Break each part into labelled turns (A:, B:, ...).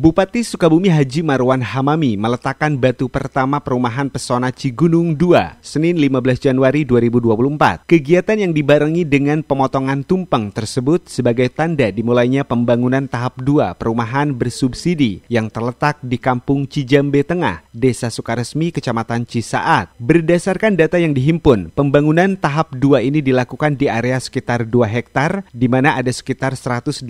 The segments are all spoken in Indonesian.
A: Bupati Sukabumi Haji Marwan Hamami meletakkan batu pertama perumahan Pesona Cigunung 2, Senin 15 Januari 2024. Kegiatan yang dibarengi dengan pemotongan tumpeng tersebut sebagai tanda dimulainya pembangunan tahap 2 perumahan bersubsidi yang terletak di Kampung Cijambe Tengah, Desa Sukaresmi, Kecamatan Cisaat. Berdasarkan data yang dihimpun, pembangunan tahap 2 ini dilakukan di area sekitar 2 hektar di mana ada sekitar 189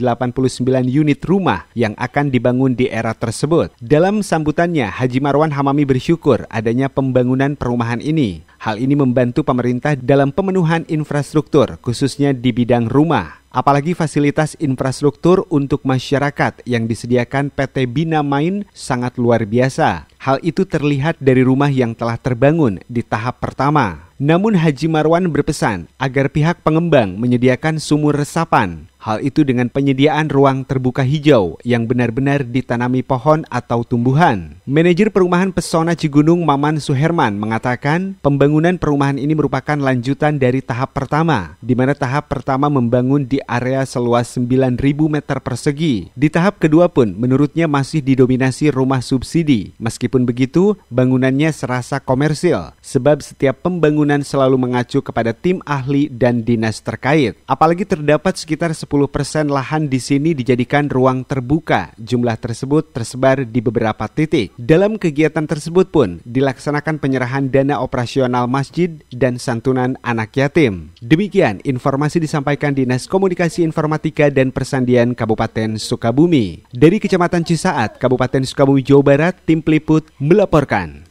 A: unit rumah yang akan dibangun di era tersebut. Dalam sambutannya, Haji Marwan Hamami bersyukur adanya pembangunan perumahan ini. Hal ini membantu pemerintah dalam pemenuhan infrastruktur, khususnya di bidang rumah. Apalagi fasilitas infrastruktur untuk masyarakat yang disediakan PT Bina Main sangat luar biasa. Hal itu terlihat dari rumah yang telah terbangun di tahap pertama. Namun Haji Marwan berpesan agar pihak pengembang menyediakan sumur resapan Hal itu dengan penyediaan ruang terbuka hijau yang benar-benar ditanami pohon atau tumbuhan. Manajer Perumahan Pesona Cigunung Maman Suherman mengatakan, pembangunan perumahan ini merupakan lanjutan dari tahap pertama, di mana tahap pertama membangun di area seluas 9.000 meter persegi. Di tahap kedua pun menurutnya masih didominasi rumah subsidi. Meskipun begitu, bangunannya serasa komersil, sebab setiap pembangunan selalu mengacu kepada tim ahli dan dinas terkait. Apalagi terdapat sekitar 10% lahan di sini dijadikan ruang terbuka. Jumlah tersebut tersebar di beberapa titik. Dalam kegiatan tersebut pun dilaksanakan penyerahan dana operasional masjid dan santunan anak yatim. Demikian informasi disampaikan Dinas Komunikasi Informatika dan Persandian Kabupaten Sukabumi. Dari Kecamatan Cisaat, Kabupaten Sukabumi, Jawa Barat, tim peliput melaporkan.